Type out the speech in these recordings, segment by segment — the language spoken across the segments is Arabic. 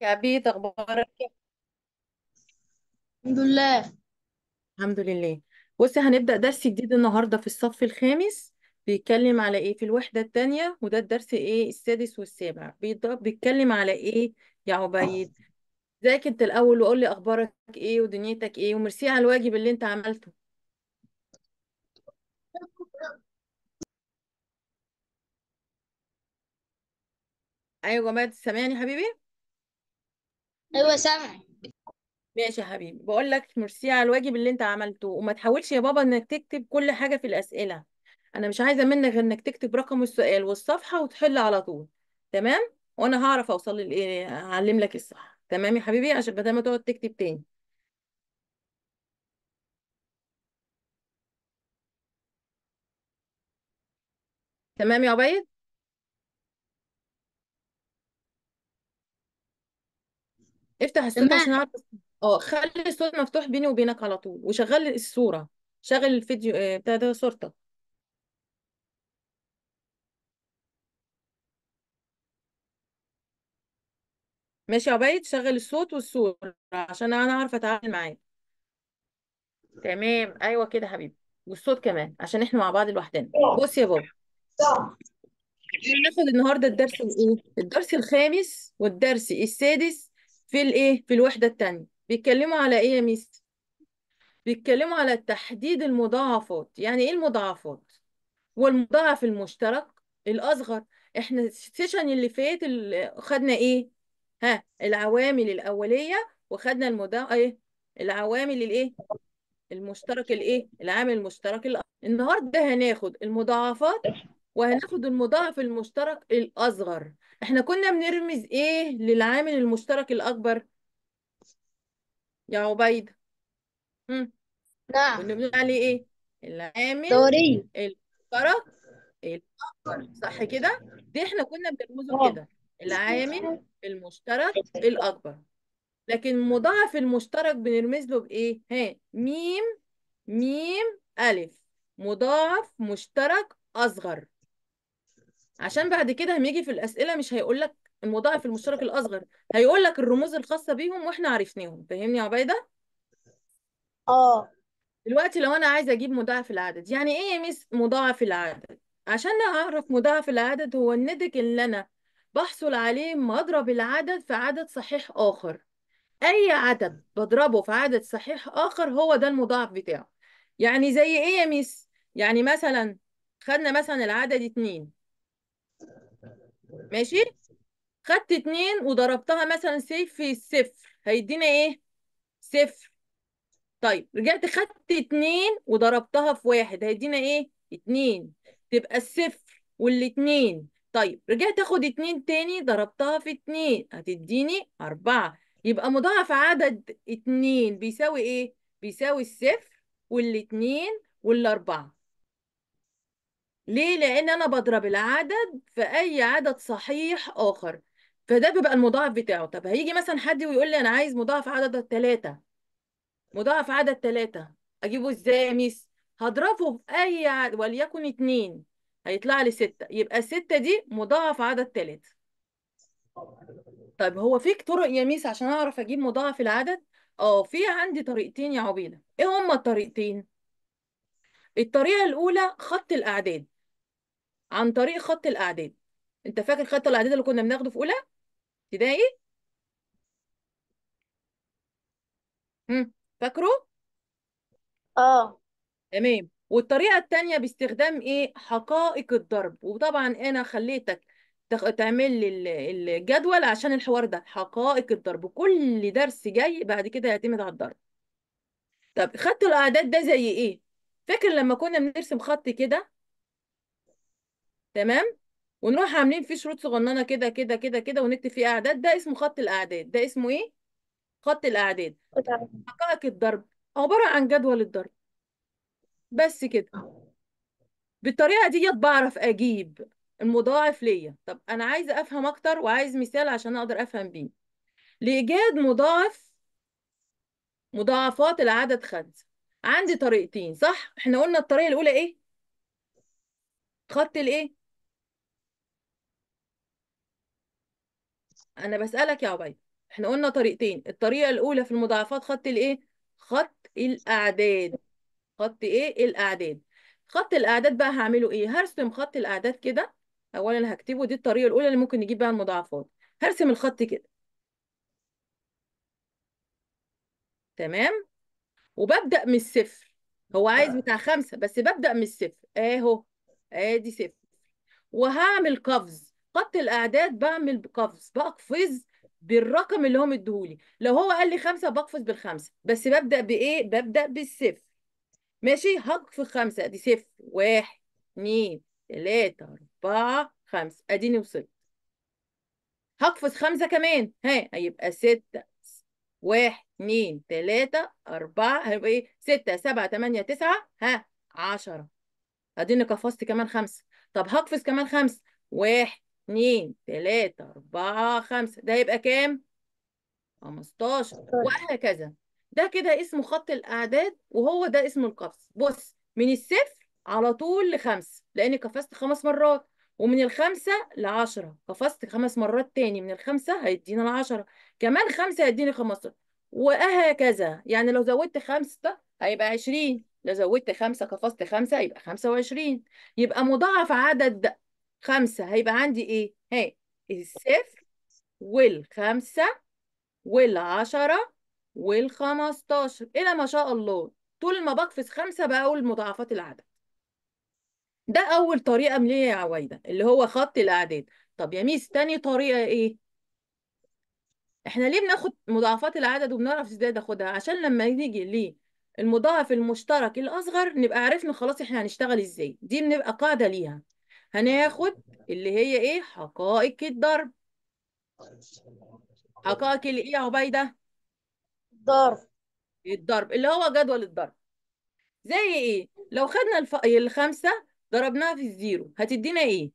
يا بيت اخبارك إيه؟ الحمد لله الحمد لله بصي هنبدأ درس جديد النهارده في الصف الخامس بيتكلم على ايه في الوحدة الثانيه وده الدرس ايه السادس والسابع بيتكلم على ايه يا عبيد ازيك انت الاول وقول لي اخبارك ايه ودنيتك ايه وميرسي على الواجب اللي انت عملته ايوه يا جماعة سامعني حبيبي ايوه سامع ماشي يا حبيبي بقول لك ميرسي على الواجب اللي انت عملته وما تحاولش يا بابا انك تكتب كل حاجه في الاسئله انا مش عايزه منك انك تكتب رقم السؤال والصفحه وتحل على طول تمام وانا هعرف اوصل لايه اعلم لك الصح تمام يا حبيبي عشان بدل ما تقعد تكتب تاني تمام يا عبيد افتح الصوت عشان اعرف اه خلي الصوت مفتوح بيني وبينك على طول وشغل الصورة شغل الفيديو آه، بتاع ده صورتك ماشي يا عبيد شغل الصوت والصورة عشان انا اعرف اتعامل معاه تمام ايوه كده حبيبي والصوت كمان عشان احنا مع بعض لوحدنا اه. بص يا بابا هناخد النهارده الدرس الايه الدرس الخامس والدرس السادس في الايه في الوحده الثانيه بيتكلموا على ايه يا ميس بيتكلموا على تحديد المضاعفات يعني ايه المضاعفات والمضاعف المشترك الاصغر احنا السيشن اللي فات خدنا ايه ها العوامل الاوليه وخدنا المضا ايه العوامل الايه المشترك الايه العامل المشترك الأصغر. النهارده هناخد المضاعفات وهناخد المضاعف المشترك الاصغر احنا كنا بنرمز ايه للعامل المشترك الاكبر يا عبيد نعم كنا بنقول عليه ايه العامل دوري المشترك الاكبر صح كده دي احنا كنا بنرمزه آه. كده العامل المشترك الاكبر لكن مضاعف المشترك بنرمز له بايه ها ميم ميم الف مضاعف مشترك اصغر عشان بعد كده هنيجي في الاسئله مش هيقول لك المضاعف المشترك الاصغر هيقول لك الرموز الخاصه بيهم واحنا عرفناهم فاهمني يا عبيده اه دلوقتي لو انا عايزه اجيب مضاعف العدد يعني ايه مس مضاعف العدد عشان اعرف مضاعف العدد هو الندك اللي انا بحصل عليه مضرب العدد في عدد صحيح اخر اي عدد بضربه في عدد صحيح اخر هو ده المضاعف بتاعه يعني زي ايه يا ميس يعني مثلا خدنا مثلا العدد اتنين ماشي خدت اتنين وضربتها مثلا سيف في الصفر هيدينا ايه صفر طيب رجعت خدت اتنين وضربتها في واحد هيدينا ايه اتنين تبقى الصفر والاتنين طيب رجعت اخد اتنين تاني ضربتها في اتنين هتديني اربعة يبقى مضاعف عدد اتنين بيساوي ايه بيساوي الصفر والاتنين والاربعة ليه؟ لأن أنا بضرب العدد في أي عدد صحيح آخر فده بيبقى المضاعف بتاعه طب هيجي مثلا حد ويقول لي أنا عايز مضاعف عدد التلاتة مضاعف عدد تلاتة أجيبه إزاي يا ميس؟ هضربه في أي عدد وليكن اتنين هيطلع لي ستة يبقى ستة دي مضاعف عدد تلاتة طيب هو فيك طرق يا ميس عشان أعرف أجيب مضاعف العدد؟ اه في عندي طريقتين يا عبيدة ايه هما الطريقتين؟ الطريقة الأولى خط الأعداد عن طريق خط الاعداد انت فاكر خط الاعداد اللي كنا بناخده في اولى ابتدائي امم فاكره اه تمام والطريقه التانية باستخدام ايه حقائق الضرب وطبعا انا خليتك تخ... تعمل لي الجدول عشان الحوار ده حقائق الضرب كل درس جاي بعد كده يعتمد على الضرب طب خط الاعداد ده زي ايه فاكر لما كنا بنرسم خط كده تمام ونروح عاملين فيه شروط صغننه كده كده كده كده ونكتب فيه اعداد ده اسمه خط الاعداد ده اسمه ايه خط الاعداد حقائق الضرب عباره عن جدول الضرب بس كده بالطريقه ديت بعرف اجيب المضاعف ليا طب انا عايزه افهم اكتر وعايز مثال عشان اقدر افهم بيه لايجاد مضاعف مضاعفات العدد خمسه عندي طريقتين صح احنا قلنا الطريقه الاولى ايه خط الايه انا بسالك يا عبيد احنا قلنا طريقتين الطريقه الاولى في المضاعفات خط الايه خط الاعداد خط ايه الاعداد خط الاعداد بقى هعمله ايه هرسم خط الاعداد كده اولا هكتبه دي الطريقه الاولى اللي ممكن نجيب بيها المضاعفات هرسم الخط كده تمام وببدا من الصفر هو عايز بتاع خمسة بس ببدا من الصفر اهو ادي صفر وهعمل قفز خط الاعداد بعمل قفز بقفز بالرقم اللي هو مديهولي لو هو قال لي خمسه بقفز بالخمسه بس ببدا بايه ببدا بالصفر ماشي هقفز خمسه ادي صفر واحد اتنين تلاته اربعه خمسه اديني وصلت هقفز خمسه كمان ها هيبقى سته واحد اتنين تلاته اربعه هيبقى ايه سته سبعه تمانيه تسعه ها عشره اديني قفزت كمان خمسه طب هقفز كمان خمسه واحد اتنين تلاتة أربعة خمسة ده يبقى كام 15 وهكذا ده كده اسمه خط الاعداد وهو ده اسمه القفز بص من الصفر على طول لخمسة لاني قفزت خمس مرات ومن الخمسة لعشرة قفزت خمس مرات تاني من الخمسة هيدينا العشرة كمان خمسة هيديني خمستاشر وهكذا يعني لو زودت خمسة هيبقى عشرين لو زودت خمسة قفزت خمسة يبقى خمسة وعشرين يبقى مضاعف عدد خمسة هيبقى عندي إيه؟ هي الصفر والخمسة والعشرة والخمستاشر إلى ما شاء الله طول ما بقفز خمسة بقول مضاعفات العدد ده أول طريقة من ليه يا عوايدة اللي هو خط الأعداد طب يا ميس تاني طريقة إيه؟ إحنا ليه بناخد مضاعفات العدد وبنعرف إزاي ناخدها؟ عشان لما نيجي ليه المضاعف المشترك الأصغر نبقى عرفنا خلاص إحنا هنشتغل إزاي دي بنبقى قاعدة ليها هناخد اللي هي ايه حقائق الضرب حقائق اللي ايه يا عبيده الضرب الضرب اللي هو جدول الضرب زي ايه لو خدنا الف... الخمسه ضربناها في الزيرو هتدينا ايه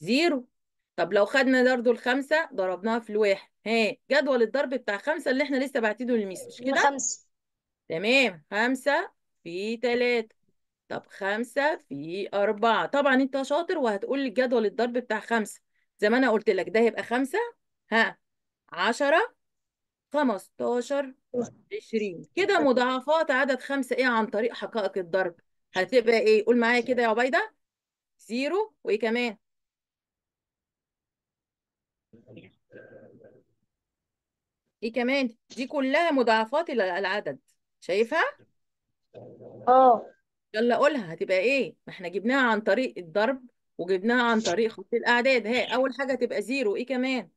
زيرو طب لو خدنا برضه الخمسه ضربناها في الواحد ها جدول الضرب بتاع خمسه اللي احنا لسه بعتده للميس مش كده خمسه تمام خمسه في تلاته طب خمسة في أربعة طبعا أنت شاطر وهتقول لي جدول الضرب بتاع خمسة زي ما أنا قلت لك ده هيبقى خمسة ها عشرة خمستاشر عشرين كده مضاعفات عدد خمسة إيه عن طريق حقائق الضرب هتبقى إيه قول معايا كده يا عبيدة زيرو وإيه كمان إيه كمان دي كلها مضاعفات العدد شايفها؟ اه يلا قولها هتبقى ايه ما احنا جبناها عن طريق الضرب وجبناها عن طريق خط الاعداد ها اول حاجه تبقى زيرو ايه كمان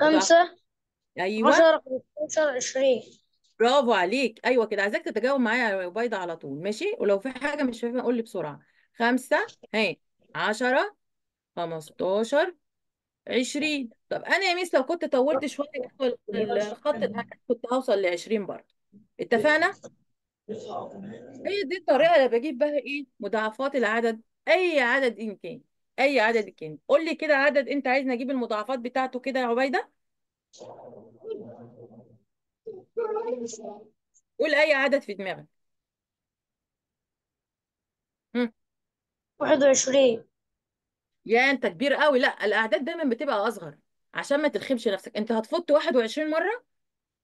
خمسة ايوه 10 15 20 برافو عليك ايوه كده عايزاك تتجاوب معايا يا بيضه على طول ماشي ولو في حاجه مش فاهمه قول لي بسرعه خمسة ها 10 15 20 طب انا يا ميس لو كنت طولت شويه الخط ده كنت هوصل ل 20 برضه اتفقنا هي دي الطريقه اللي بجيب بها ايه مضاعفات العدد اي عدد ان كان اي عدد كان قول لي كده عدد انت عايز اجيب المضاعفات بتاعته كده يا عبيده قول اي عدد في دماغك 21 يا انت كبير قوي لا الاعداد دايما بتبقى اصغر عشان ما تلخمش نفسك انت هتفوت 21 مره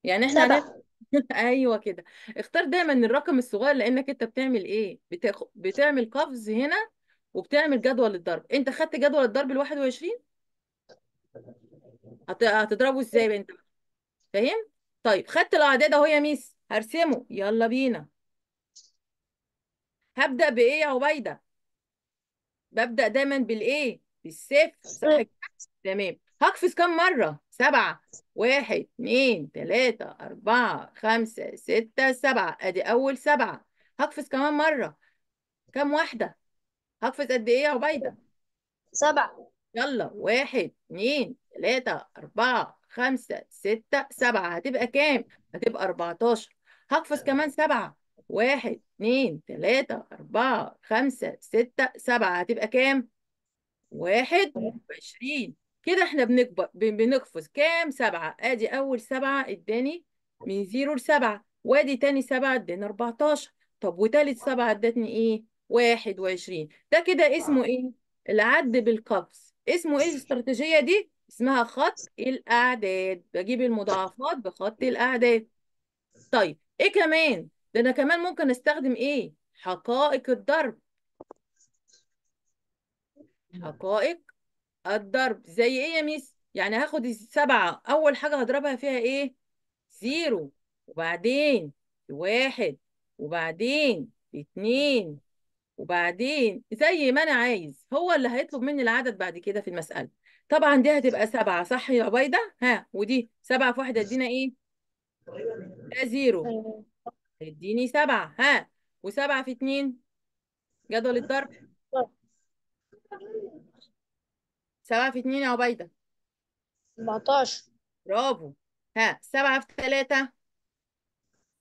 يعني احنا سبعة ايوه كده اختار دايما الرقم الصغير لانك انت بتعمل ايه بتاخ... بتعمل قفز هنا وبتعمل جدول الضرب انت خدت جدول الضرب ال 21 هت... هتضربه ازاي بقى انت فاهم طيب خدت الاعداد اهو يا ميس هرسمه يلا بينا هبدا بايه يا عبيده ببدا دايما بالايه بالصفر صح تمام هقفز كام مره سبعة واحد اتنين تلاتة أربعة خمسة ستة سبعة أدي أول سبعة هقفز كمان مرة كام واحدة؟ هقفز قد إيه يا عبيدة؟ سبعة يلا واحد اتنين تلاتة أربعة خمسة ستة سبعة هتبقى كام؟ هتبقى أربعتاشر هقفز كمان سبعة واحد اتنين تلاتة أربعة خمسة ستة سبعة هتبقى كام؟ واحد وعشرين كده احنا بنكبر بنقفز كام سبعة ادي اول سبعة اداني من زيرو لسبعة وادي تاني سبعة اداني 14 طب وتالت سبعة ادتني ايه 21 ده كده اسمه ايه العد بالقفز اسمه ايه الاستراتيجية دي اسمها خط الاعداد بجيب المضاعفات بخط الاعداد طيب ايه كمان ده انا كمان ممكن استخدم ايه حقائق الضرب حقائق الضرب زي ايه يا ميس يعني هاخد السبعة اول حاجة هضربها فيها ايه زيرو وبعدين واحد وبعدين اتنين وبعدين زي ما انا عايز هو اللي هيطلب مني العدد بعد كده في المسألة طبعا دي هتبقى سبعة صح يا بيضة ها ودي سبعة في واحدة ادينا ايه ده زيرو اديني سبعة ها وسبعة في اتنين جدول الضرب سبعة في اتنين يا عبيدة 14 برافو ها سبعة في تلاتة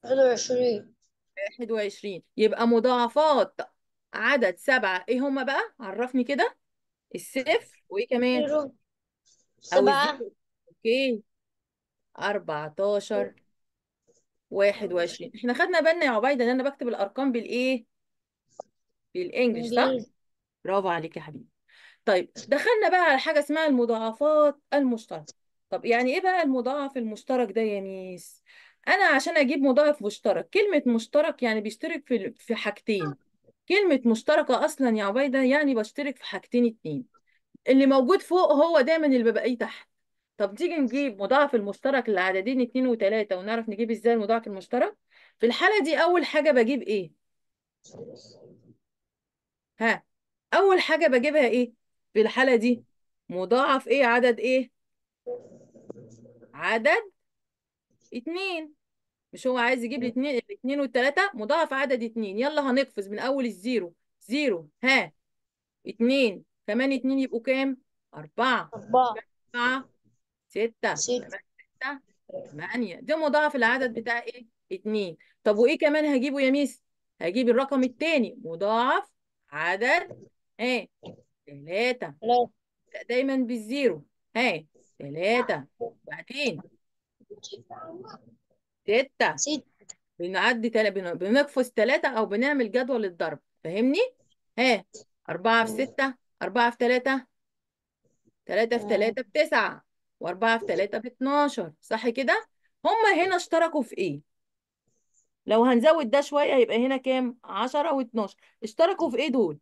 21 واحد وعشرين يبقى مضاعفات عدد سبعة ايه هما بقى عرفني كده الصفر وايه كمان سبعة اوكي 14 21 احنا خدنا بالنا يا عبيده ان انا بكتب الارقام بالايه بالانجلش صح برافو عليك يا حبيبي طيب دخلنا بقى على حاجة اسمها المضاعفات المشتركة طب يعني ايه بقى المضاعف المشترك ده يا ميس انا عشان اجيب مضاعف مشترك كلمة مشترك يعني بيشترك في في حاجتين كلمة مشتركة اصلا يا عبيدة يعني بشترك في حاجتين اتنين اللي موجود فوق هو دايما اللي ببقى إيه تحت طب تيجي نجيب مضاعف المشترك لعددين اتنين وتلاتة ونعرف نجيب ازاي المضاعف المشترك في الحالة دي اول حاجة بجيب ايه ها اول حاجة بجيبها ايه في الحالة دي مضاعف ايه عدد ايه عدد اتنين مش هو عايز يجيب الاتنين الاتنين والتلاتة مضاعف عدد اتنين يلا هنقفز من اول الزيرو زيرو ها اتنين كمان اتنين يبقوا كام اربعة اربعة أربعة ستة ستة ثمانية ده مضاعف العدد بتاع ايه اتنين طب وايه كمان هجيبه يا ميس هجيب الرقم التاني مضاعف عدد ايه ثلاثة دايما بالزيرو هاي ثلاثة بعدين ستة ستة بنعدي تل... بنقفز ثلاثة أو بنعمل جدول الضرب فاهمني؟ ها أربعة في ستة أربعة في ثلاثة ثلاثة في ثلاثة بتسعة وأربعة في ثلاثة باتناشر صح كده؟ هما هنا اشتركوا في إيه؟ لو هنزود ده شوية يبقى هنا كام؟ 10 و12 اشتركوا في إيه دول؟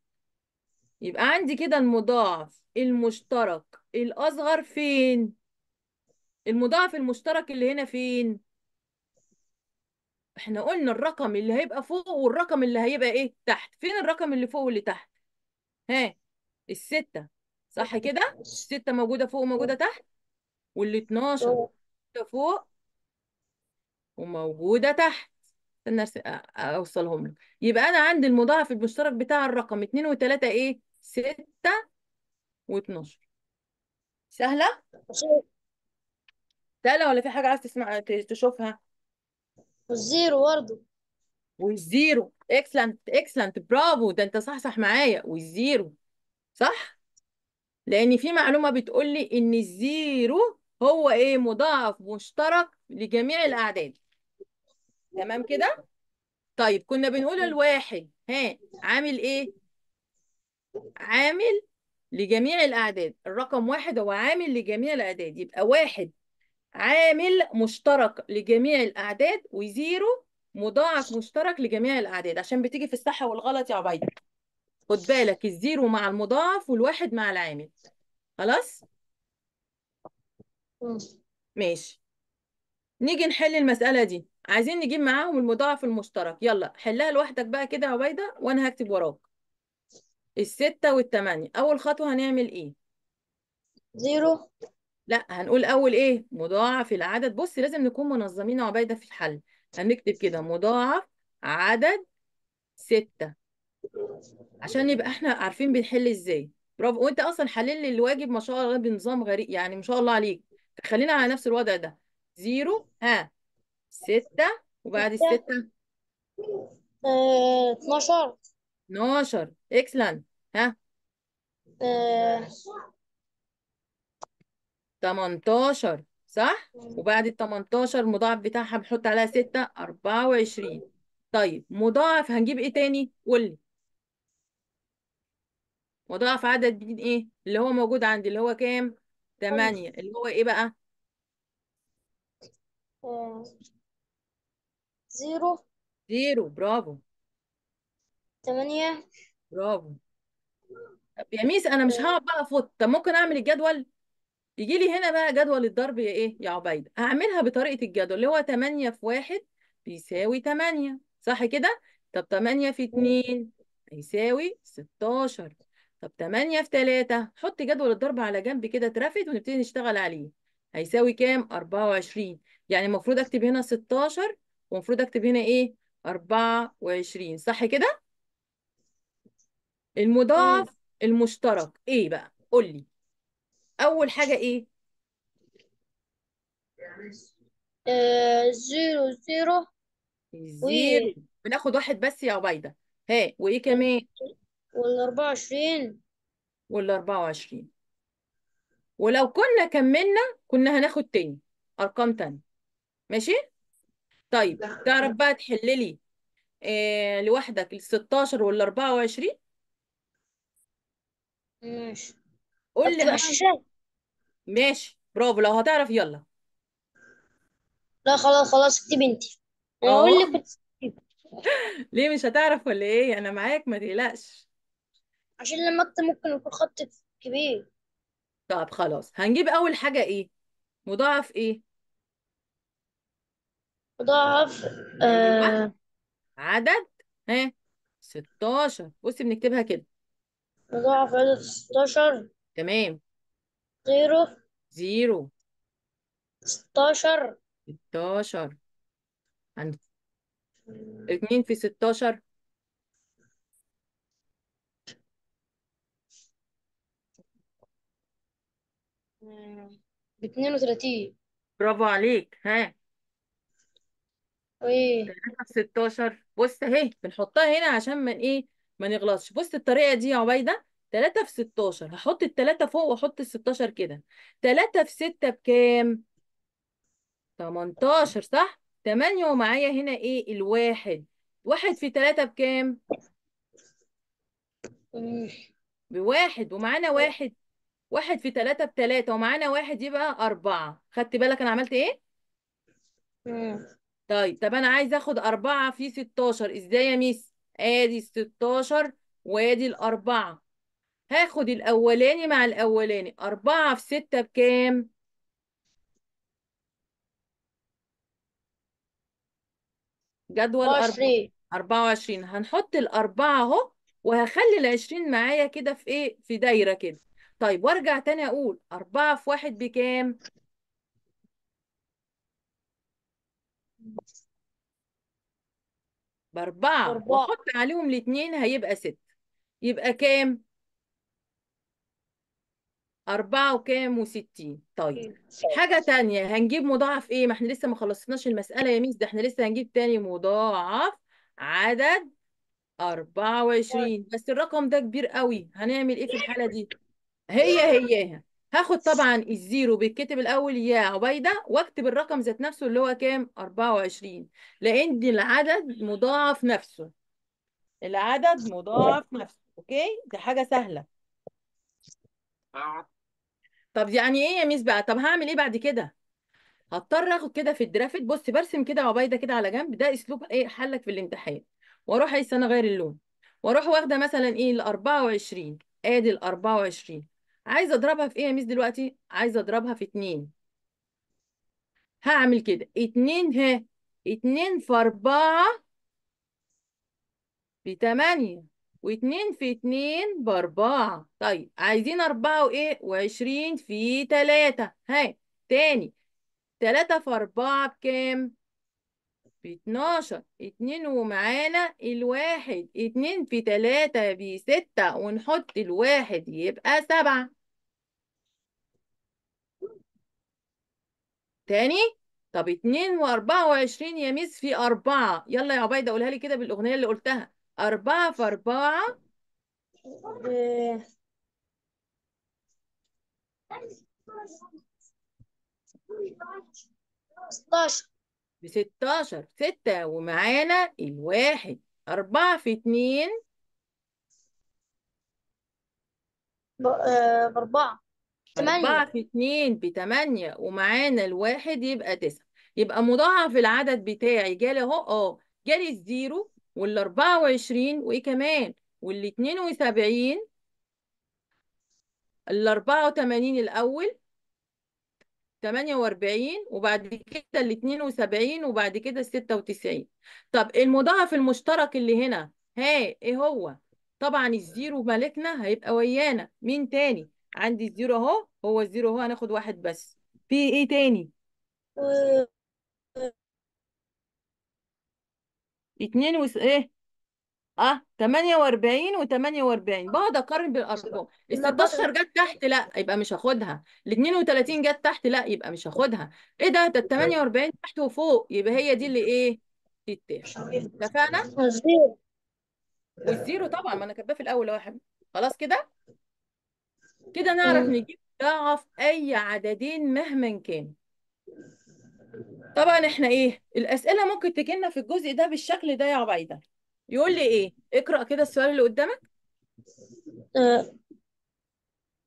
يبقى عندي كده المضاعف المشترك الأصغر فين؟ المضاعف المشترك اللي هنا فين؟ احنا قلنا الرقم اللي هيبقى فوق والرقم اللي هيبقى ايه؟ تحت، فين الرقم اللي فوق واللي تحت؟ ها الستة صح كده؟ الستة موجودة فوق وموجودة تحت واللي 12 اه. موجودة فوق وموجودة تحت استنى اوصلهم لك يبقى انا عندي المضاعف المشترك بتاع الرقم 2 و3 ايه ستة واتناشر سهلة؟ سهلة ولا في حاجة عايز تسمع تشوفها؟ والزيرو برضه والزيرو اكسلنت اكسلنت برافو ده انت صح صح معايا والزيرو صح؟ لأن في معلومة بتقول لي إن الزيرو هو إيه مضاعف مشترك لجميع الأعداد تمام كده؟ طيب كنا بنقول الواحد ها عامل إيه؟ عامل لجميع الأعداد الرقم واحد هو عامل لجميع الأعداد يبقى واحد عامل مشترك لجميع الأعداد وزيرو مضاعف مشترك لجميع الأعداد عشان بتيجي في الصح والغلط يا عبيد خد بالك الزيرو مع المضاعف والواحد مع العامل خلاص؟ ماشي نيجي نحل المسألة دي عايزين نجيب معاهم المضاعف المشترك يلا حلها لوحدك بقى كده يا عبيدة وأنا هكتب وراك الستة والتمانية أول خطوة هنعمل إيه؟ زيرو لا هنقول أول إيه؟ مضاعف العدد بص لازم نكون منظمين عبيدة في الحل هنكتب كده مضاعف عدد ستة عشان يبقى إحنا عارفين بنحل إزاي برافو وأنت أصلا حلل الواجب ما شاء الله بنظام غريب يعني ما شاء الله عليك خلينا على نفس الوضع ده زيرو ها ستة وبعد الستة 12 آه، 12 اكسلنت ها 18 صح وبعد ال 18 المضاعف بتاعها بنحط عليها 6 24 طيب مضاعف هنجيب ايه تاني قول لي مضاعف عدد بين ايه اللي هو موجود عندي اللي هو كام 8 اللي هو ايه بقى 0 آه، زيرو برافو تمانية برافو يا ميس انا مش هقعد بقى افوت طب ممكن اعمل الجدول يجي لي هنا بقى جدول الضرب يا ايه يا عبيد هعملها بطريقه الجدول اللي هو 8 في 1 بيساوي 8 صح كده طب 8 في 2 هيساوي 16 طب 8 في 3 حط جدول الضرب على جنب كده اترفد ونبتدي نشتغل عليه هيساوي كام 24 يعني المفروض اكتب هنا 16 ومفروض اكتب هنا ايه 24 صح كده المضاعف المشترك ايه بقى قول لي اول حاجه ايه آه، زيرو زيرو زيرو بناخد واحد بس يا عبيده ها وايه كمان والأربعة وعشرين ولا 24 ولو كنا كملنا كنا هناخد تاني ارقام تاني ماشي طيب تعرف بقى تحللي آه لوحدك ال 16 وال 24 ماشي قول لي بقى الشاشة ماشي برافو لو هتعرف يلا لا خلاص خلاص اكتبي انت انا اهو اقول لك ليه مش هتعرف ولا ايه انا معاك ما تقلقش عشان لما اكتب ممكن يكون خط كبير طب خلاص هنجيب اول حاجة ايه مضاعف ايه مضاعف آه عدد ها 16 بصي بنكتبها كده مضاعف عدد 16 تمام زيرو زيرو 16 16 عند اتنين في 16 ب 32 برافو عليك ها ايه 16 بص اهي بنحطها هنا عشان ما ايه ما نغلطش بص الطريقه دي يا عبيده 3 في 16 هحط ال 3 فوق واحط ال 16 كده 3 في 6 بكام 18 صح 8 ومعايا هنا ايه الواحد واحد في 3 بكام بواحد ومعانا واحد واحد في تلاتة بتلاتة ومعانا واحد يبقى أربعة خدت بالك أنا عملت إيه؟ مم. طيب طب أنا عايزة أخد أربعة في ستاشر إزاي يا ميس؟ ادي 16 وادي الاربعه هاخد الاولاني مع الاولاني اربعه في سته بكام جدول أربعة وعشرين هنحط الاربعه اهو وهخلي العشرين معايا كده في ايه في دايره كده طيب وارجع تاني اقول أربعة في واحد بكام بأربعة أربعة. وأحط عليهم الاتنين هيبقى ست يبقى كام؟ أربعة وكام وستين طيب حاجة تانية هنجيب مضاعف إيه؟ ما إحنا لسه ما خلصناش المسألة يا ميس ده إحنا لسه هنجيب تاني مضاعف عدد أربعة وعشرين بس الرقم ده كبير قوي هنعمل إيه في الحالة دي؟ هي هياها هاخد طبعا الزيرو بيتكتب الاول يا عبيده واكتب الرقم ذات نفسه اللي هو كام 24 لان العدد مضاعف نفسه العدد مضاعف نفسه اوكي دي حاجه سهله طب يعني ايه يا ميس بقى طب هعمل ايه بعد كده هضطر اخد كده في الدرافت بص برسم كده عبيده كده على جنب ده اسلوب ايه حلك في الامتحان واروح ايه سنه غير اللون واروح واخده مثلا ايه ال 24 ادي ال 24 عايزه اضربها في ايه يا ميس دلوقتي عايزه اضربها في اتنين هعمل كده اتنين ه اتنين في اربعة في تمانية واتنين في اتنين باربعة طيب عايزين اربعة وايه وعشرين في تلاتة ها تاني تلاتة في اربعة بكام في اتناشر اتنين ومعانا الواحد اتنين في تلاتة بستة ونحط الواحد يبقى سبعة تاني طب 2 و24 يا ميس في 4 يلا يا عبيده قولها لي كده بالاغنيه اللي قلتها 4 في 4 16 ب 16 6 ومعانا الواحد 4 في 2 آه، بأربعة تمانية. أربعة في اتنين بتمانية ومعانا الواحد يبقى تسعة يبقى مضاعف العدد بتاعي جالي اهو اه جالي الزيرو وال 24 وايه كمان وال 72 ال 84 الاول 48 وبعد كده ال 72 وبعد كده ال 96 طب المضاعف المشترك اللي هنا ها ايه هو طبعا الزيرو مالكنا هيبقى ويانا مين تاني عندي الزيرو اهو هو الزيرو اهو هناخد واحد بس في ايه تاني اتنين وس ايه اه 48 و 48 بقعد اقارن بالارقام ال 16 جت تحت لا يبقى مش هاخدها ال 32 جت تحت لا يبقى مش هاخدها ايه ده ده ال 48 تحت وفوق يبقى هي دي اللي ايه تتاخد اتفقنا والزيرو طبعا ما انا كاتباه في الاول واحد خلاص كده كده نعرف نجيب ضعف أي عددين مهما كان طبعا احنا ايه الأسئلة ممكن لنا في الجزء ده بالشكل ده يا عبيدة يقول لي ايه اقرأ كده السؤال اللي قدامك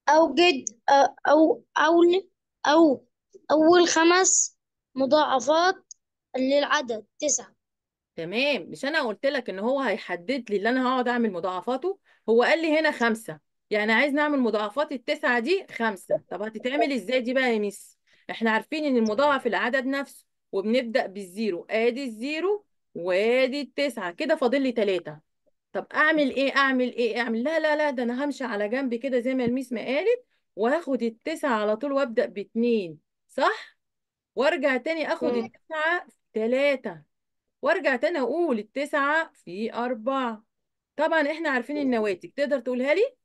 أوجد أه، أو أه، أو أو أول خمس مضاعفات للعدد تسعة تمام مش أنا قلت لك إن هو هيحدد لي اللي أنا هقعد أعمل مضاعفاته هو قال لي هنا خمسة يعني عايز نعمل مضاعفات التسعة دي خمسة طب هتتعمل ازاي دي بقى يا ميس احنا عارفين ان المضاعف العدد نفسه وبنبدأ بالزيرو ادي الزيرو وادي التسعة كده فاضل لي تلاتة طب اعمل ايه اعمل ايه اعمل لا لا لا ده انا همشي على جنب كده زي ما الميس ما قالت واخد التسعة على طول وابدأ باتنين صح وارجع تاني اخد التسعة في تلاتة وارجع تاني اقول التسعة في اربعة طبعا احنا عارفين النواتج تقدر تقولها لي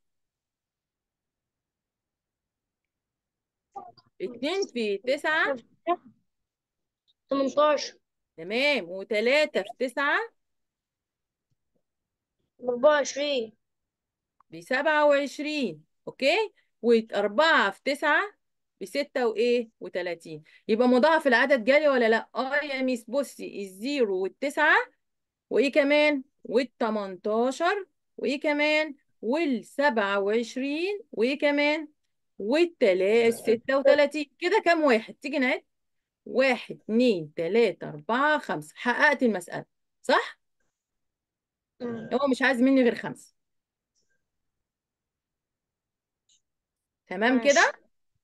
اتنين في تسعة 18 تمام وتلاتة في في أربعة 24 ب 27 اوكي واربعة في تسعة ب 6 وايه و30 يبقى مضاعف العدد جالي ولا لا اه يا ميس بصي الزيرو والتسعة وايه كمان وال18 وايه كمان وال27 وايه كمان والتلاتة ستة وتلاتين كده كام واحد تيجي نعد واحد اتنين تلاتة أربعة خمسة حققت المسألة صح؟ هو مش عايز مني غير خمسة تمام كده؟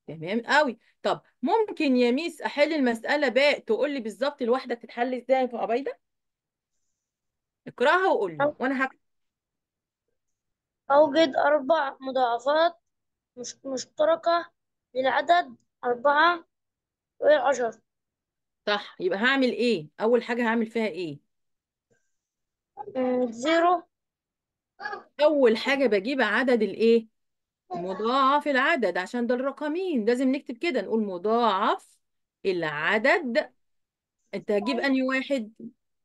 تمام قوي طب ممكن يا ميس أحل المسألة باء تقول لي بالظبط الواحدة بتتحل ازاي في عبيدة؟ اقراها وقول لي وأنا هكتب أوجد أربع مضاعفات مشتركة للعدد أربعة وعشر صح يبقى هعمل ايه اول حاجه هعمل فيها ايه آه، زيرو اول حاجه بجيب عدد الايه مضاعف العدد عشان ده الرقمين لازم نكتب كده نقول مضاعف العدد انت هتجيب انهي واحد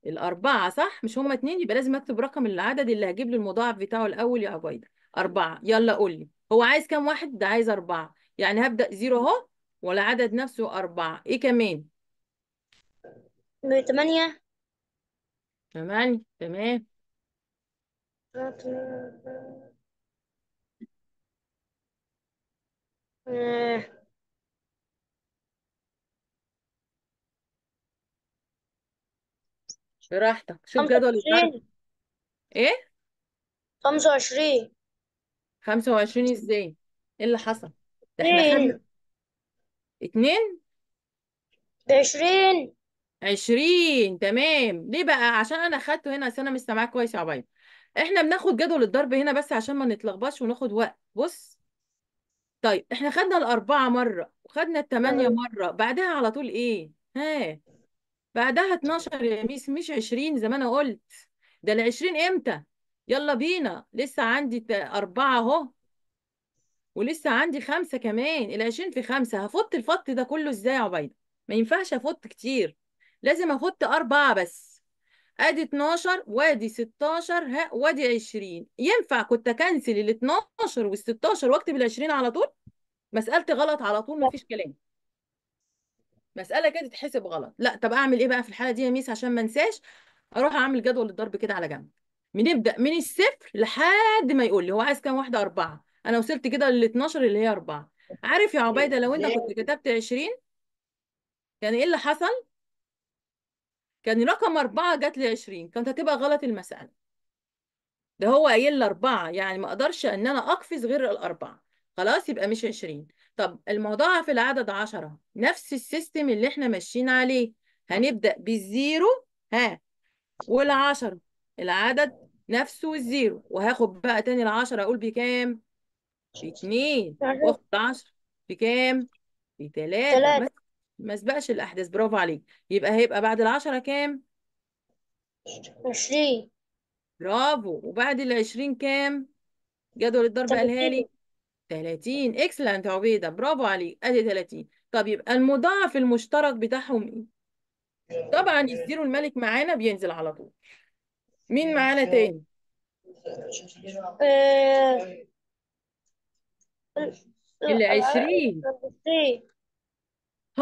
الاربعه صح مش هما اتنين يبقى لازم اكتب رقم العدد اللي هجيب له المضاعف بتاعه الاول يا عبيده اربعه يلا قول لي هو عايز كام واحد ده عايز أربعة يعني هبدأ زيرو أهو والعدد نفسه أربعة إيه كمان؟ تمانية تمانية تمام براحتك شوف جدول الضرب ايه؟ خمسة وعشرين 25 ازاي؟ ايه اللي حصل؟ ده احنا اتنين خمسة اتنين عشرين 20 تمام ليه بقى؟ عشان انا اخدته هنا عشان انا مش كويس يا عبيد احنا بناخد جدول الضرب هنا بس عشان ما نتلخبطش وناخد وقت بص طيب احنا خدنا الأربعة مرة وخدنا التمانية مرة بعدها على طول ايه؟ ها بعدها 12 يا ميس مش 20 زي ما انا قلت ده ال 20 امتى؟ يلا بينا لسه عندي أربعة أهو ولسه عندي خمسة كمان 20 في خمسة هفوت الفط ده كله ازاي يا عبيدة ما ينفعش أفوت كتير لازم أفوت أربعة بس ادي 12 وادي 16 ها وادي 20 ينفع كنت اكنسل ال 12 وال 16 واكتب ال 20 على طول مساله غلط على طول مفيش كلام مساله كده تتحسب غلط لا طب اعمل ايه بقى في الحاله دي يا ميس عشان ما انساش اروح اعمل جدول الضرب كده على جنب بنبدا من الصفر لحد ما يقول لي هو عايز كام واحده اربعه انا وصلت كده لل 12 اللي هي اربعه عارف يا عبيده لو انت كنت كتبت 20 كان ايه اللي حصل كان رقم أربعة جات لي 20 كانت هتبقى غلط المسألة ده هو قايل لي أربعة يعني ما أقدرش إن أنا أقفز غير الأربعة خلاص يبقى مش 20 طب المضاعف العدد 10 نفس السيستم اللي إحنا ماشيين عليه هنبدأ بالزيرو ها والعشرة العدد نفسه الزيرو وهاخد بقى تاني العشرة اقول بكام باتنين واخد عشرة بكام بتلاتة ما ما سبقش الاحداث برافو عليك يبقى هيبقى بعد العشرة كام عشرين برافو وبعد العشرين كام جدول الضرب قالها لي 30 اكسلنت عبيده برافو عليك ادي 30 طب يبقى المضاعف المشترك بتاعهم ايه طبعا الزيرو الملك معانا بينزل على طول مين معانا تاني؟ آه، ال 20 آه، آه،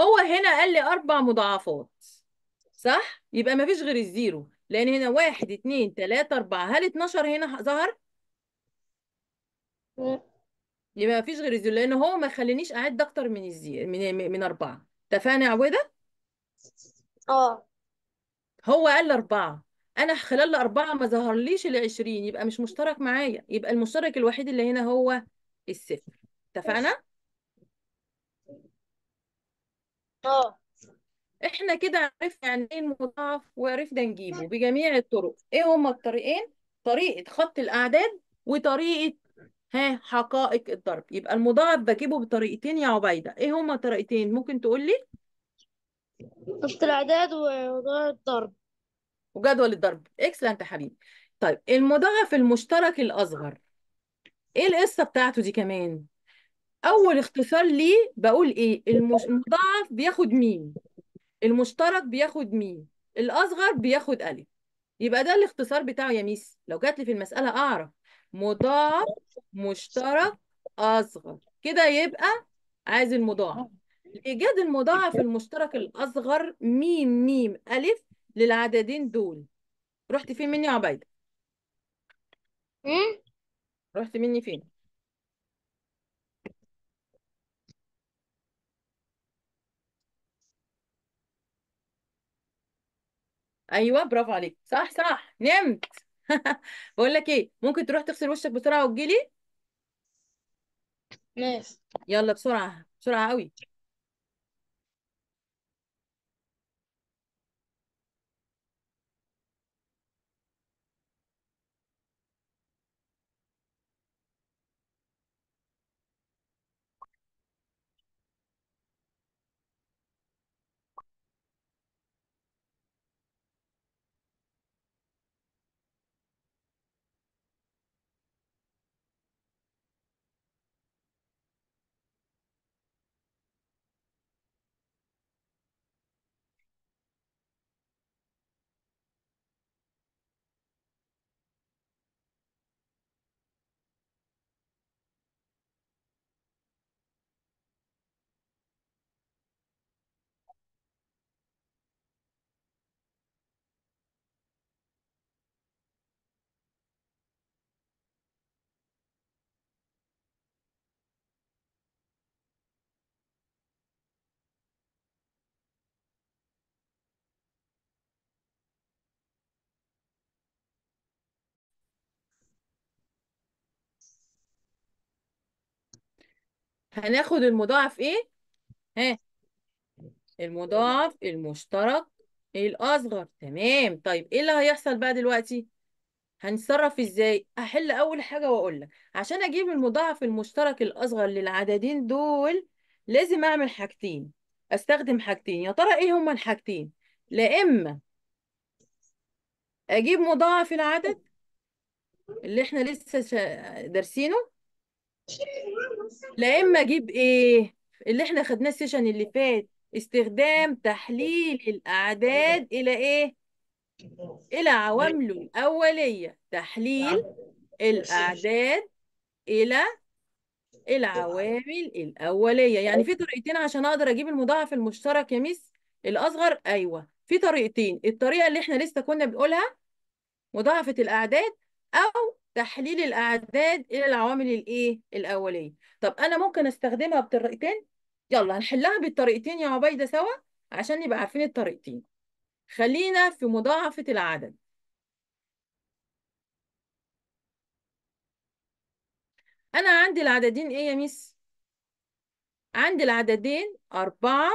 هو هنا قال لي أربع مضاعفات صح؟ يبقى ما فيش غير الزيرو لأن هنا واحد اتنين تلاتة أربعة هل 12 هنا ظهر؟ يبقى ما فيش غير الزيرو لأن هو ما خلينيش أعد أكتر من الزيرو من من أربعة اتفقنا يا عويدة؟ اه هو قال أربعة انا خلال الاربعه ما ظهرليش ال 20 يبقى مش مشترك معايا يبقى المشترك الوحيد اللي هنا هو الصفر اتفقنا اه احنا كده عرفنا يعني ايه المضاعف وعرفنا نجيبه بجميع الطرق ايه هما الطريقين طريقه خط الاعداد وطريقه ها حقائق الضرب يبقى المضاعف بجيبه بطريقتين يا عبيده ايه هما طريقتين ممكن تقول لي خط الاعداد ومضاعف الضرب وجدول الضرب اكسلنت يا حبيبي طيب المضاعف المشترك الاصغر ايه القصه بتاعته دي كمان اول اختصار ليه بقول ايه المش... المضاعف بياخد مين المشترك بياخد مين الاصغر بياخد الف يبقى ده الاختصار بتاعه يا ميس لو جات لي في المساله اعرف مضاعف مشترك اصغر كده يبقى عايز المضاعف آه. ايجاد المضاعف المشترك الاصغر م م الف للعددين دول رحت فين مني يا عبيدة؟ إيه؟ رحت مني فين؟ ايوه برافو عليك صح صح نمت بقول لك ايه ممكن تروح تغسل وشك بسرعه وتجيلي ماشي يلا بسرعه بسرعه قوي هناخد المضاعف ايه ها المضاعف المشترك الاصغر تمام طيب ايه اللي هيحصل بقى دلوقتي هنتصرف ازاي هحل اول حاجه واقول لك عشان اجيب المضاعف المشترك الاصغر للعددين دول لازم اعمل حاجتين استخدم حاجتين يا ترى ايه هما الحاجتين لا اما اجيب مضاعف العدد اللي احنا لسه دارسينه لا اما اجيب ايه اللي احنا خدناه السيشن اللي فات استخدام تحليل الاعداد الى ايه الى عوامله الاوليه تحليل الاعداد الى العوامل الاوليه يعني في طريقتين عشان اقدر اجيب المضاعف المشترك يا مس الاصغر ايوه في طريقتين الطريقه اللي احنا لسه كنا بنقولها مضاعفه الاعداد او تحليل الأعداد إلى العوامل الإيه؟ الأولية طب أنا ممكن أستخدمها بطريقتين؟ يلا هنحلها بالطريقتين يا عبيدة سوا عشان نبقى عارفين الطريقتين خلينا في مضاعفة العدد أنا عندي العددين إيه يا ميس؟ عندي العددين أربعة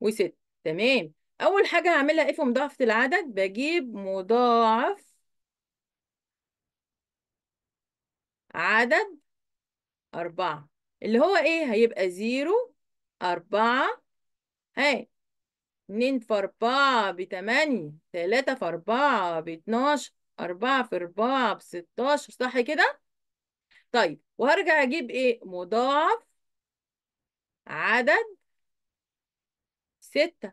وست تمام أول حاجة هعملها إيه في مضاعفة العدد؟ بجيب مضاعف عدد أربعة اللي هو إيه هيبقى زيرو أربعة هاي اتنين في أربعة بتمانية تلاتة في أربعة باتناشر أربعة في أربعة بستاشر صح كده؟ طيب وهرجع أجيب إيه مضاعف عدد ستة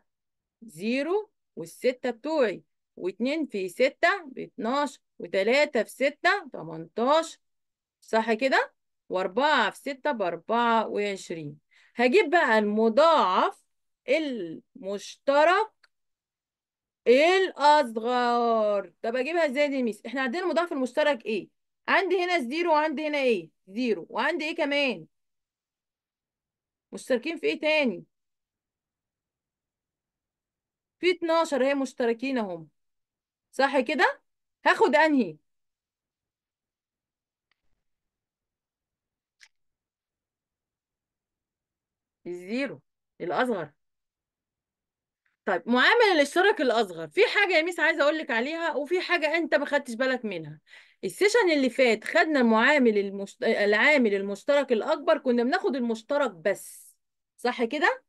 زيرو والستة بتوعي واتنين في ستة باتناشر وتلاتة في ستة تمنتاشر صح كده واربعة في ستة باربعة وعشرين هجيب بقى المضاعف المشترك الأصغر طب أجيبها ازاي دي ميس احنا عندنا المضاعف المشترك ايه عندي هنا زيرو وعندي هنا ايه زيرو وعندي ايه كمان مشتركين في ايه تاني في 12 هي مشتركين اهم صح كده هاخد انهي الزيرو الاصغر طيب معامل الاشتراك الاصغر في حاجه يا ميس عايزه اقول لك عليها وفي حاجه انت ما خدتش بالك منها السيشن اللي فات خدنا المعامل المشت... العامل المشترك الاكبر كنا بناخد المشترك بس صح كده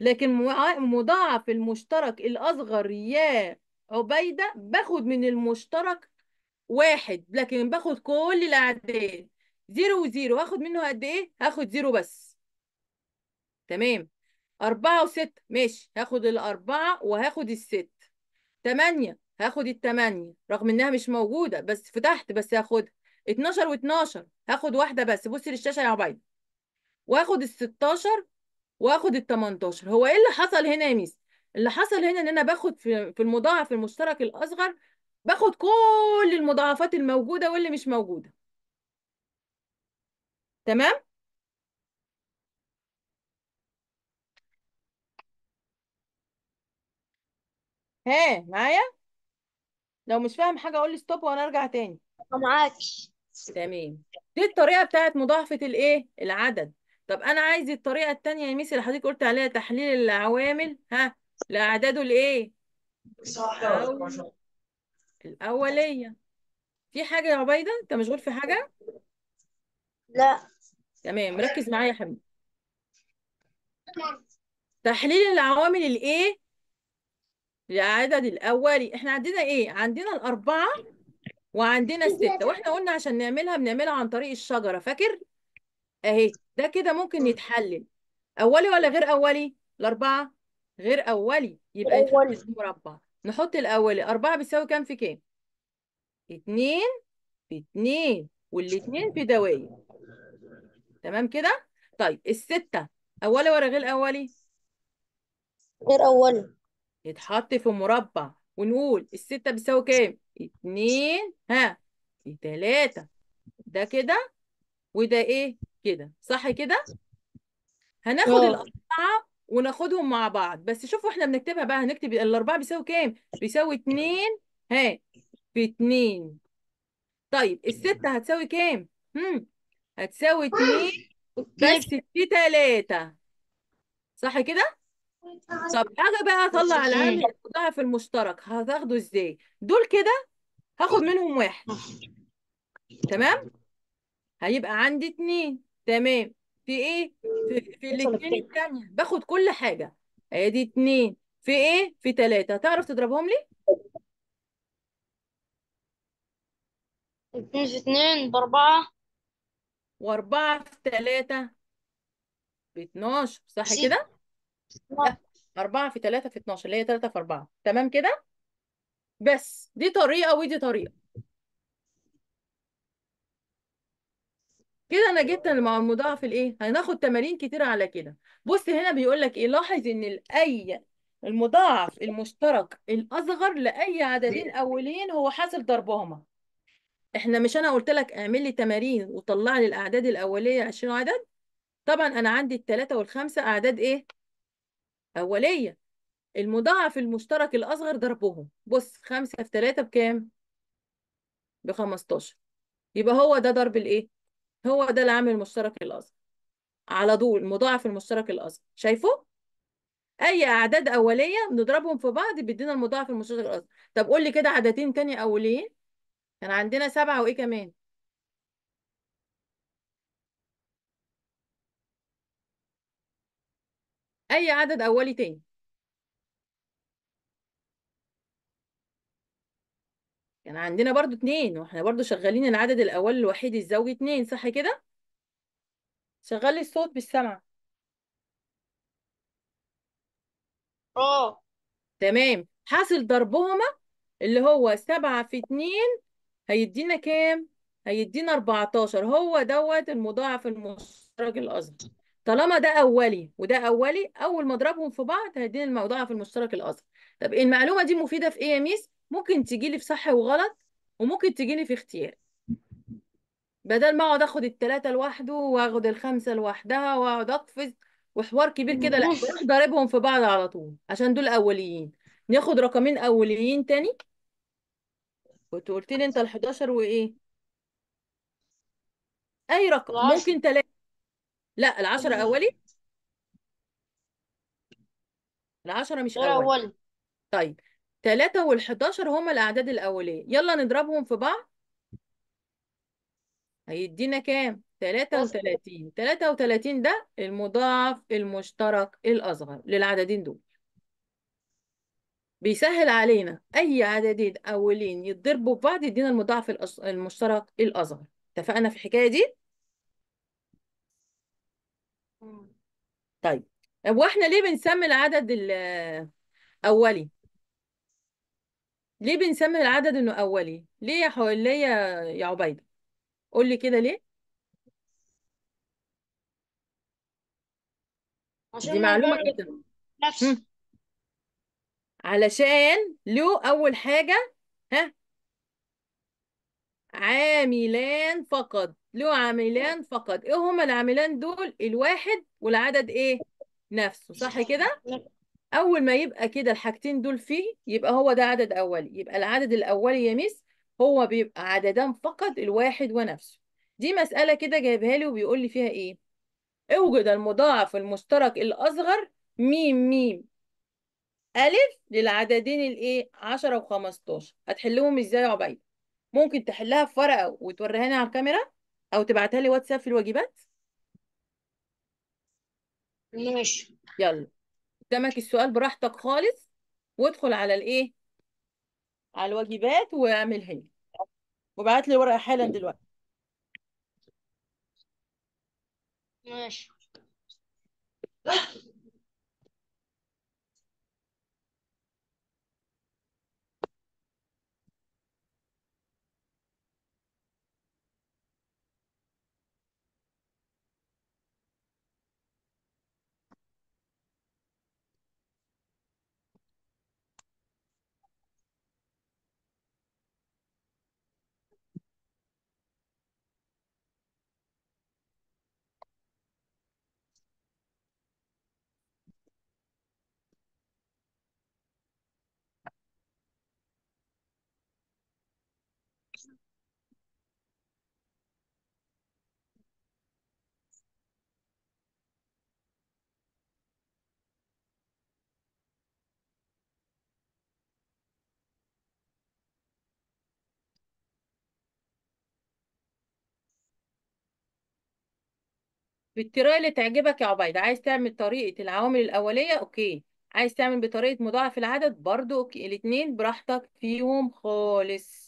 لكن مضاعف المشترك الاصغر يا عبيده باخد من المشترك واحد لكن باخد كل الاعداد زيرو وزيرو هاخد منه قد ايه هاخد زيرو بس تمام أربعة وستة ماشي هاخد الأربعة وهاخد الست تمانية هاخد التمانية رغم إنها مش موجودة بس فتحت بس هاخدها اتناشر واتناشر هاخد واحدة بس بصي للشاشة يا عبيد وهاخد الستاشر وهاخد التمنتاشر هو ايه اللي حصل هنا يا ميس؟ اللي حصل هنا إن أنا باخد في المضاعف المشترك الأصغر باخد كل المضاعفات الموجودة واللي مش موجودة تمام؟ ها معايا لو مش فاهم حاجه اقول لي ستوب وانا ارجع تاني معاكي تمام دي الطريقه بتاعه مضاعفه الايه العدد طب انا عايز الطريقه الثانيه يا ميسي اللي حضرتك قلت عليها تحليل العوامل ها لاعداده الايه صح الاوليه في حاجه يا عبيده انت مشغول في حاجه لا تمام ركز معايا يا حبيبي تحليل العوامل الايه العدد الأولي إحنا عندنا إيه؟ عندنا الأربعة وعندنا الستة وإحنا قلنا عشان نعملها بنعملها عن طريق الشجرة فاكر؟ أهي ده كده ممكن يتحلل أولي ولا غير أولي؟ الأربعة غير أولي يبقى أولي. مربع نحط الأولي أربعة بيساوي كام في كام؟ اتنين في اتنين والاتنين في دوائر تمام كده؟ طيب الستة أولي ولا غير أولي؟ غير أولي يتحط في مربع ونقول الستة بتساوي كام؟ اتنين ها تلاتة ده كده وده ايه؟ كده صح كده؟ هناخد اه. الأربعة وناخدهم مع بعض بس شوفوا احنا بنكتبها بقى هنكتب الأربعة بيساوي كام؟ بيساوي اتنين ها في اتنين طيب الستة هتساوي كام؟ هم هتساوي اتنين بس في تلاتة صح كده؟ طب اجي بقى اطلع العامل المضاعف المشترك هتاخده ازاي دول كده هاخد منهم واحد تمام هيبقى عندي اتنين تمام في ايه في, في الاتنين التانية باخد كل حاجة ادي آه، اتنين في ايه في تلاتة تعرف تضربهم لي اتنين في اتنين باربعة واربعة في تلاتة باتناشر صح كده لا 4 في 3 في 12 اللي هي 3 في 4 تمام كده بس دي طريقه ودي طريقه كده انا جبت المضاعف الايه هناخد تمارين كتير على كده بص هنا بيقول لك ايه لاحظ ان الاي المضاعف المشترك الاصغر لاي عددين اولين هو حاصل ضربهما احنا مش انا قلت لك اعمل لي تمارين وطلع لي الاعداد الاوليه 20 عدد طبعا انا عندي الثلاثه والخمسه اعداد ايه أولية المضاعف المشترك الأصغر ضربهم بص خمسة في تلاتة بكام؟ بخمستاشر يبقى هو ده ضرب الإيه؟ هو ده العامل المشترك الأصغر على طول المضاعف المشترك الأصغر شايفه؟ أي أعداد أولية بنضربهم في بعض بيدينا المضاعف المشترك الأصغر طب قول لي كده عددين تاني أوليين كان عندنا سبعة وإيه كمان؟ اي عدد اولي تاني كان يعني عندنا برضو اتنين واحنا برضو شغالين العدد الاول الوحيد الزوجي اتنين صح كده شغلي الصوت بالسمع اه تمام حاصل ضربهما اللي هو سبعة في اتنين هيدينا كام هيدينا 14 هو دوت المضاعف المشترك الأصغر طالما ده اولي وده اولي اول ما اضربهم في بعض هيديني الموضوع في المشترك الاصغر طب المعلومه دي مفيده في ايه يا ميس ممكن تجي لي في صح وغلط وممكن تجي لي في اختيار بدل ما اقعد اخد الثلاثه لوحده واخد الخمسه لوحدها واقعد اقفز وحوار كبير كده لا ضاربهم في بعض على طول عشان دول اوليين ناخد رقمين اوليين تاني كنت قلت لي انت ال 11 وايه اي رقم ممكن تلاقي لا العشرة أولي العشرة مش أولي أول. طيب تلاتة والحداشر هما الأعداد الأولية يلا نضربهم في بعض هيدينا كام؟ تلاتة وتلاتين تلاتة وتلاتين ده المضاعف المشترك الأصغر للعددين دول بيسهل علينا أي عددين أولين يتضربوا في بعض يدينا المضاعف المشترك الأصغر اتفقنا في الحكاية دي؟ طيب هو احنا ليه بنسمي العدد الأولي؟ ليه بنسمي العدد إنه أولي؟ ليه يا حو... ليه يا عبيدة؟ قول لي كده ليه؟ دي عشان دي معلومة كده نفسه علشان له أول حاجة ها عاملان فقط له عاملان فقط ايه هما العاملان دول الواحد والعدد ايه نفسه صح كده اول ما يبقى كده الحاجتين دول فيه يبقى هو ده عدد اولي يبقى العدد الاولي يا ميس هو بيبقى عددان فقط الواحد ونفسه دي مسألة كده جايبها لي وبيقول لي فيها ايه اوجد المضاعف المشترك الاصغر ميم ميم ألف للعددين الإيه 10 و15 هتحلهم إزاي يا عبيد؟ ممكن تحلها في ورقة وتوريها لنا على الكاميرا؟ او تبعتها لي واتساب في الواجبات ماشي يلا قدامك السؤال براحتك خالص وادخل على الايه على الواجبات واعمل لي وابعت لي ورقه حالا دلوقتي ماشي بالطريقه اللي تعجبك يا عبيد عايز تعمل طريقه العوامل الاوليه اوكي عايز تعمل بطريقه مضاعف العدد برضو اوكي الاتنين براحتك فيهم خالص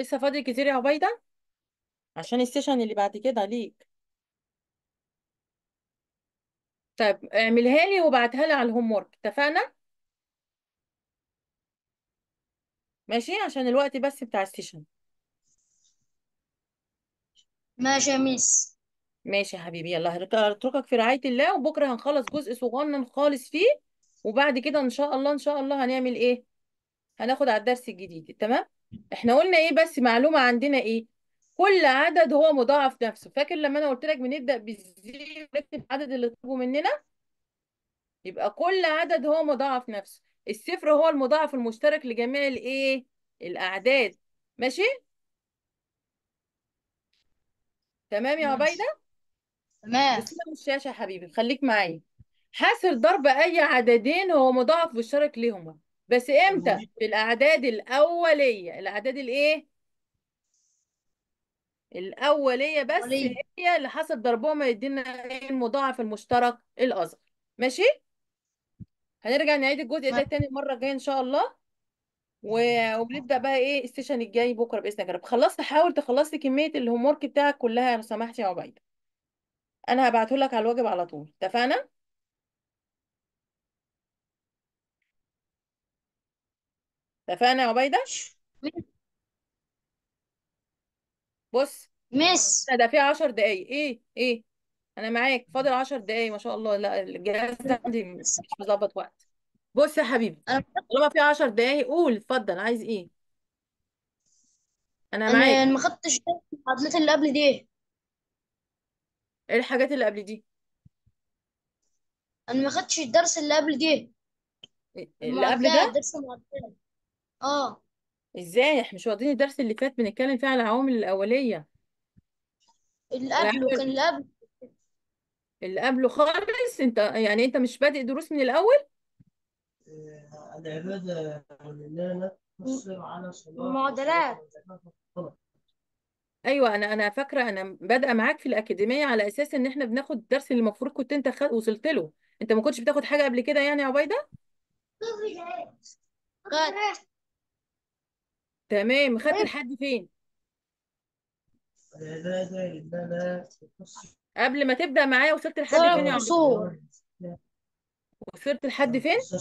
لسه فاضي كتير يا عبيدة عشان السيشن اللي بعد كده ليك طيب اعملها لي وبعتها لي على الهوم ورك اتفقنا ماشي عشان الوقت بس بتاع السيشن ماشي يا ميس ماشي يا حبيبي يلا هتركك في رعاية الله وبكرة هنخلص جزء صغنن خالص فيه وبعد كده ان شاء الله ان شاء الله هنعمل ايه هناخد على الدرس الجديد تمام احنا قلنا ايه بس معلومة عندنا ايه كل عدد هو مضاعف نفسه فاكر لما انا قلت لك بنبدأ بالزيرو نكتب العدد اللي طلبه مننا يبقى كل عدد هو مضاعف نفسه الصفر هو المضاعف المشترك لجميع الايه الاعداد ماشي تمام يا عبيدة تمام بسم مش شاشه يا حبيبي خليك معايا حاسر ضرب اي عددين هو مضاعف مشترك ليهم بس امتى في الاعداد الاوليه الاعداد الايه الاوليه بس أولية. هي اللي حسب ضربهم ما يدينا المضاعف المشترك الاصغر ماشي هنرجع نعيد الجزء ده تاني المره الجايه ان شاء الله و... وبنبدا بقى ايه السيشن الجاي بكره باذن الله خلصت حاول تخلصي كميه الهوم ورك بتاعك كلها لو سمحت يا عبيده انا هبعته لك على الواجب على طول اتفقنا اتفقنا يا عبيدة؟ بص مس ده فيه 10 دقايق ايه ايه انا معاك فاضل 10 دقايق ما شاء الله لا الجهاز عندي مش مظبط وقت بص يا حبيبي طالما في 10 دقايق قول اتفضل عايز ايه انا معاك انا ما خدتش الحاجات اللي قبل دي ايه الحاجات اللي قبل دي انا ما خدتش الدرس اللي قبل دي إيه، اللي قبل ده الدرس المعدل اه ازاي احنا مش واخدين الدرس اللي فات بنتكلم فيه على العوامل الاوليه اللي قبله العوامل كان اللي قبله اللي قبله خالص انت يعني انت مش بادئ دروس من الاول العبادة لله على صلاة المعادلات ايوه انا انا فاكره انا بادئه معاك في الاكاديميه على اساس ان احنا بناخد الدرس اللي المفروض كنت انت خل... وصلت له انت ما كنتش بتاخد حاجه قبل كده يعني يا عبيده تمام خدت طيب. لحد فين قبل ما تبدأ معايا وصلت لحد اه، فين يا عمرو؟ وصلت لحد فين